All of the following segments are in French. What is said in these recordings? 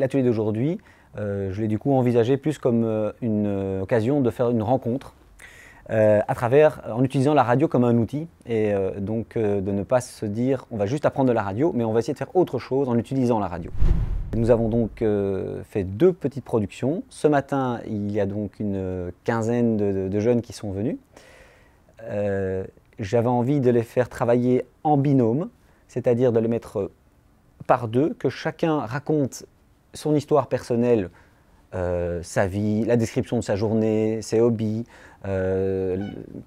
l'atelier d'aujourd'hui, euh, je l'ai du coup envisagé plus comme euh, une euh, occasion de faire une rencontre à travers, en utilisant la radio comme un outil, et donc de ne pas se dire on va juste apprendre de la radio, mais on va essayer de faire autre chose en utilisant la radio. Nous avons donc fait deux petites productions. Ce matin, il y a donc une quinzaine de jeunes qui sont venus. J'avais envie de les faire travailler en binôme, c'est-à-dire de les mettre par deux, que chacun raconte son histoire personnelle, euh, sa vie, la description de sa journée, ses hobbies, euh,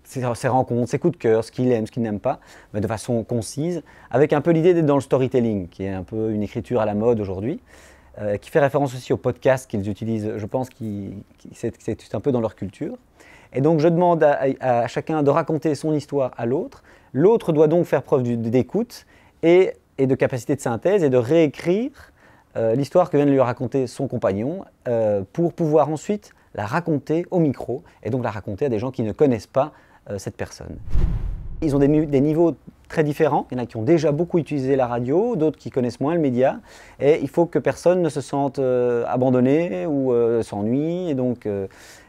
ses, rencontres, ses coups de cœur, ce qu'il aime, ce qu'il n'aime pas, mais de façon concise, avec un peu l'idée d'être dans le storytelling, qui est un peu une écriture à la mode aujourd'hui, euh, qui fait référence aussi au podcast qu'ils utilisent, je pense que c'est un peu dans leur culture. Et donc je demande à, chacun de raconter son histoire à l'autre, l'autre doit donc faire preuve d'écoute et, de capacité de synthèse et de réécrire euh, l'histoire que vient de lui raconter son compagnon euh, pour pouvoir ensuite la raconter au micro et donc la raconter à des gens qui ne connaissent pas euh, cette personne. Ils ont des niveaux très différents. Il y en a qui ont déjà beaucoup utilisé la radio, d'autres qui connaissent moins le média. Et il faut que personne ne se sente euh, abandonné ou euh, s'ennuie. Et donc, euh,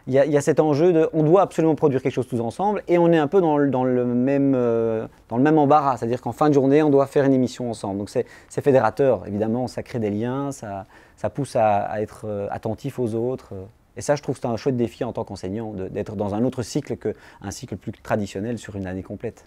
il y, a cet enjeu de on doit absolument produire quelque chose tous ensemble. Et on est un peu dans le, dans le même, dans le même embarras. C'est-à-dire qu'en fin de journée, on doit faire une émission ensemble. Donc, c'est fédérateur. Évidemment, ça crée des liens, ça, ça pousse à, à être attentif aux autres. Et ça, je trouve que c'est un chouette défi en tant qu'enseignant d'être dans un autre cycle qu'un cycle plus traditionnel sur une année complète.